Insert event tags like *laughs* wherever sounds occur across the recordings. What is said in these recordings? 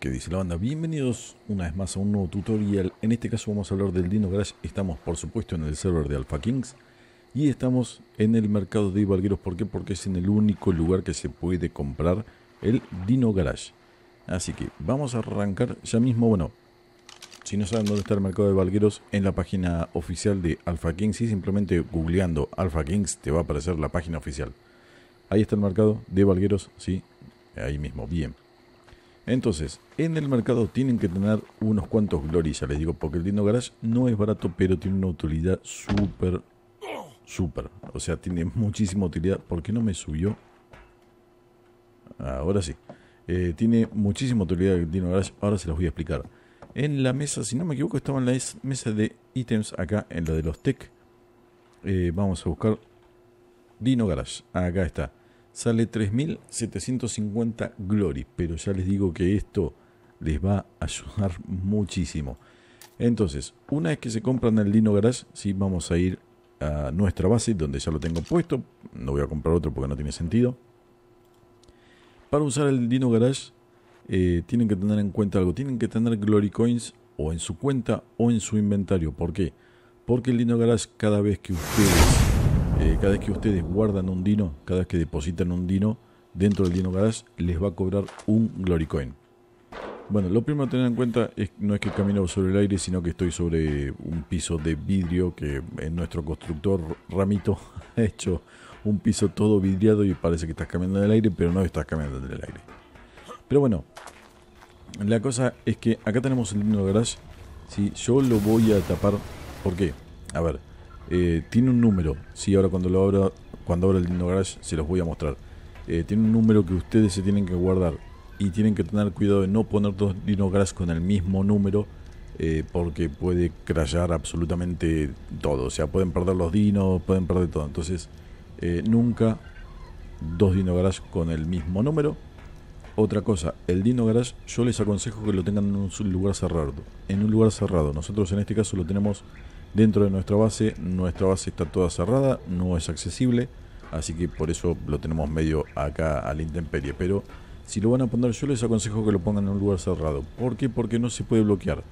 que dice la banda. Bienvenidos una vez más a un nuevo tutorial. En este caso vamos a hablar del Dino Garage. Estamos por supuesto en el server de Alpha Kings. Y estamos en el mercado de Valgueros ¿Por qué? Porque es en el único lugar que se puede comprar el Dino Garage. Así que vamos a arrancar ya mismo. Bueno, si no saben dónde está el mercado de Valgueros, en la página oficial de Alpha Kings y simplemente googleando Alpha Kings te va a aparecer la página oficial. Ahí está el mercado de Valgueros, sí, ahí mismo, bien. Entonces, en el mercado tienen que tener unos cuantos glory, ya les digo, porque el Dino Garage no es barato, pero tiene una utilidad súper, súper. O sea, tiene muchísima utilidad. ¿Por qué no me subió? Ahora sí. Eh, tiene muchísima utilidad el Dino Garage, ahora se los voy a explicar. En la mesa, si no me equivoco, estaba en la mesa de ítems acá, en la de los tech. Eh, vamos a buscar Dino Garage. Acá está sale 3.750 Glory, pero ya les digo que esto les va a ayudar muchísimo. Entonces, una vez que se compran el Lino Garage, sí vamos a ir a nuestra base, donde ya lo tengo puesto. No voy a comprar otro porque no tiene sentido. Para usar el Lino Garage, eh, tienen que tener en cuenta algo. Tienen que tener Glory Coins o en su cuenta o en su inventario. ¿Por qué? Porque el Lino Garage, cada vez que ustedes eh, cada vez que ustedes guardan un Dino, cada vez que depositan un Dino dentro del Dino Garage, les va a cobrar un Glory Coin. Bueno, lo primero a tener en cuenta es no es que camino sobre el aire, sino que estoy sobre un piso de vidrio que eh, nuestro constructor Ramito *laughs* ha hecho un piso todo vidriado y parece que estás caminando en el aire, pero no estás caminando en el aire. Pero bueno, la cosa es que acá tenemos el Dino Garage. Si yo lo voy a tapar, ¿por qué? A ver, eh, tiene un número. si ahora cuando lo abro cuando abro el Dino Garage se los voy a mostrar. Eh, tiene un número que ustedes se tienen que guardar y tienen que tener cuidado de no poner dos Dino Garage con el mismo número eh, porque puede crayar absolutamente todo. O sea, pueden perder los dinos, pueden perder todo. Entonces, nunca dos Dino Garage con el mismo número. Otra cosa, el Dino Garage yo les aconsejo que lo tengan en un lugar cerrado. En un lugar cerrado. Nosotros en este caso lo tenemos dentro de nuestra base. Nuestra base está toda cerrada, no es accesible, así que por eso lo tenemos medio acá a la intemperie. Pero si lo van a poner, yo les aconsejo que lo pongan en un lugar cerrado. ¿Por qué? Porque no se puede bloquear.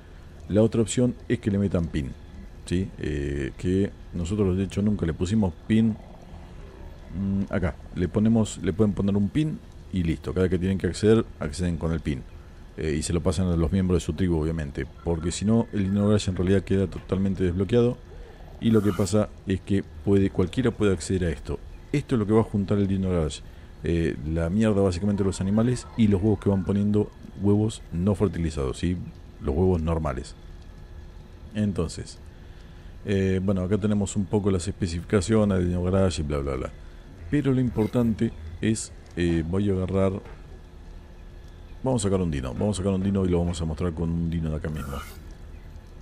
La otra opción es que le metan pin. ¿sí? Eh, que nosotros de hecho nunca le pusimos pin. Mm, acá, le ponemos, le pueden poner un pin y listo. Cada que tienen que acceder, acceden con el pin. Eh, y se lo pasan a los miembros de su tribu, obviamente, porque si no, el Garage en realidad queda totalmente desbloqueado y lo que pasa es que puede, cualquiera puede acceder a esto. Esto es lo que va a juntar el Dino Garage. Eh, la mierda básicamente de los animales y los huevos que van poniendo huevos no fertilizados, ¿sí? los huevos normales. Entonces, eh, bueno, acá tenemos un poco las especificaciones del Dino y bla bla bla. Pero lo importante es, voy a agarrar Vamos a sacar un dino. Vamos a sacar un dino y lo vamos a mostrar con un dino de acá mismo.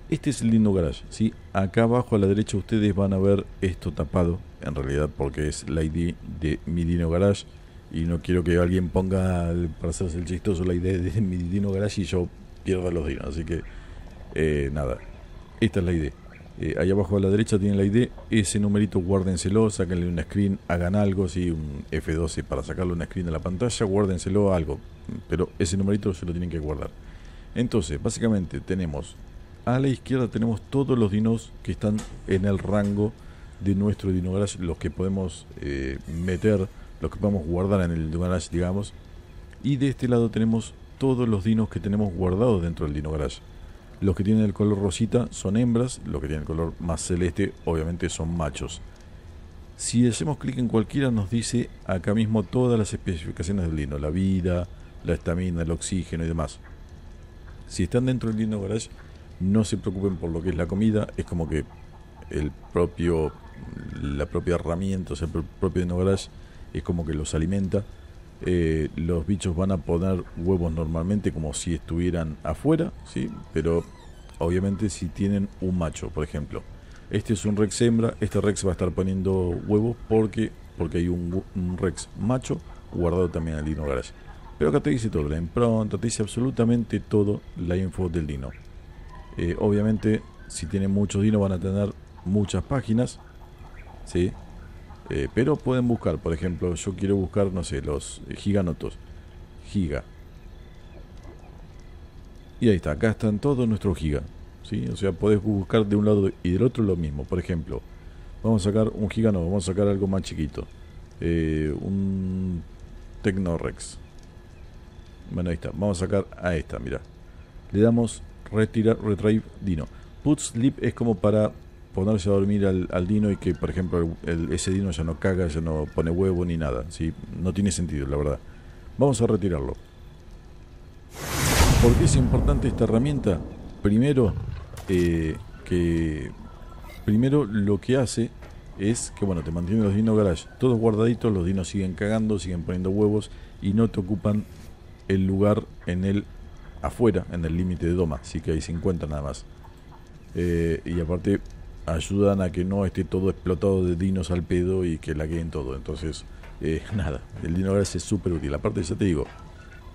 Este es el dino garage. ¿sí? Acá abajo a la derecha ustedes van a ver esto tapado. En realidad porque es la ID de mi dino garage. Y no quiero que alguien ponga para hacerse el chistoso la ID de mi dino garage y yo pierda los dinos. Así que eh, nada. Esta es la idea. Eh, Allá abajo a la derecha tienen la ID, ese numerito guárdenselo, sáquenle un screen, hagan algo, si un F12 para sacarle un screen de la pantalla, guárdenselo algo, pero ese numerito se lo tienen que guardar. Entonces, básicamente tenemos a la izquierda tenemos todos los dinos que están en el rango de nuestro Dino Garage, los que podemos eh, meter, los que podemos guardar en el Dino Garage, digamos. Y de este lado tenemos todos los dinos que tenemos guardados dentro del Dino Garage. Los que tienen el color rosita son hembras, los que tienen el color más celeste obviamente son machos. Si hacemos clic en cualquiera nos dice acá mismo todas las especificaciones del lino, la vida, la estamina, el oxígeno y demás. Si están dentro del lino garage, no se preocupen por lo que es la comida, es como que el propio la propia herramienta, o sea, el propio lino garage es como que los alimenta eh, los bichos van a poner huevos normalmente como si estuvieran afuera, ¿sí? Pero obviamente si tienen un macho, por ejemplo. Este es un rex hembra, este rex va a estar poniendo huevos porque, porque hay un, rex macho guardado también al Dino Garage. Pero acá te dice todo, la impronta, te dice absolutamente todo la info del Dino. Eh, obviamente, si tienen muchos dino van a tener muchas páginas, ¿sí? Eh, pero pueden buscar, por ejemplo, yo quiero buscar, no sé, los giganotos. Giga. Y ahí está, acá están todos nuestros giga. ¿sí? O sea, podés buscar de un lado y del otro lo mismo. Por ejemplo, vamos a sacar un gigano, vamos a sacar algo más chiquito. Eh, un Tecnorex. Bueno, ahí está. Vamos a sacar a esta, mira. Le damos retirar, retrieve dino. Put Slip es como para ponerse a dormir al, dino y que, por ejemplo, ese dino ya no caga, ya no pone huevo ni nada. ¿sí? No tiene sentido, la verdad. Vamos a retirarlo. ¿Por qué es importante esta herramienta? Primero, eh, que primero lo que hace es que bueno, te mantiene los dinos Garage todos guardaditos, los dinos siguen cagando, siguen poniendo huevos y no te ocupan el lugar en el afuera, en el límite de doma, así que ahí se encuentran nada más. Eh, y aparte ayudan a que no esté todo explotado de dinos al pedo y que la queden todo. Entonces, eh, *laughs* nada, el Dino Garage es súper útil. Aparte, ya te digo,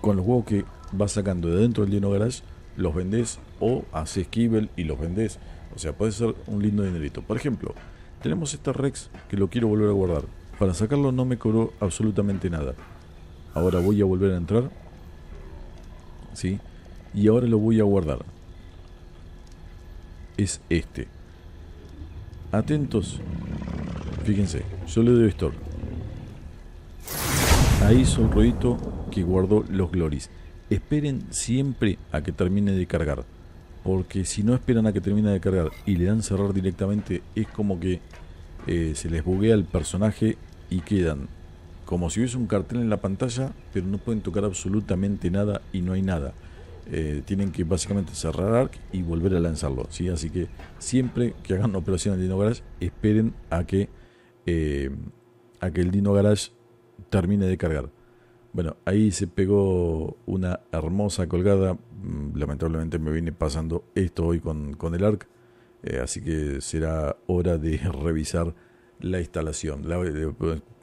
con los huevos que vas sacando de dentro del Dino Garage, los vendés o haces kibble y los vendés. O sea, puede ser un lindo dinerito. Por ejemplo, tenemos esta Rex que lo quiero volver a guardar. Para sacarlo no me cobró absolutamente nada. Ahora voy a volver a entrar. ¿Sí? Y ahora lo voy a guardar. Es este atentos. Fíjense, yo le doy esto. Ahí son un que guardó los glories. Esperen siempre a que termine de cargar. Porque si no esperan a que termine de cargar y le dan cerrar directamente, es como que eh, se les buguea el personaje y quedan como si hubiese un cartel en la pantalla, pero no pueden tocar absolutamente nada y no hay nada. Eh, tienen que básicamente cerrar ARC y volver a lanzarlo. ¿sí? Así que siempre que hagan una operación en Dino Garage, esperen a que, eh, a que el Dino Garage termine de cargar. Bueno, ahí se pegó una hermosa colgada. Mm, lamentablemente me viene pasando esto hoy con, con el ARC. Eh, así que será hora de *laughs* revisar la instalación, la,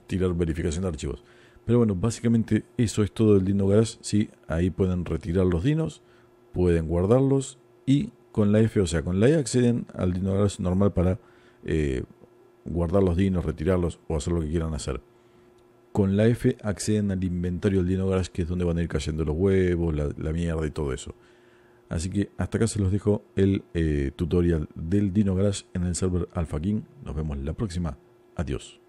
tirar verificación de archivos. Pero bueno, básicamente eso es todo del Dino Garage. Sí, ahí pueden retirar los dinos, pueden guardarlos y con la F, o sea, con la E acceden al Dino Garage normal para eh, guardar los dinos, retirarlos o hacer lo que quieran hacer. Con la F acceden al inventario del Dino Garage, que es donde van a ir cayendo los huevos, la, mierda y todo eso. Así que hasta acá se los dejo el eh, tutorial del Dino Garage en el server Alpha King. Nos vemos la próxima. Adiós.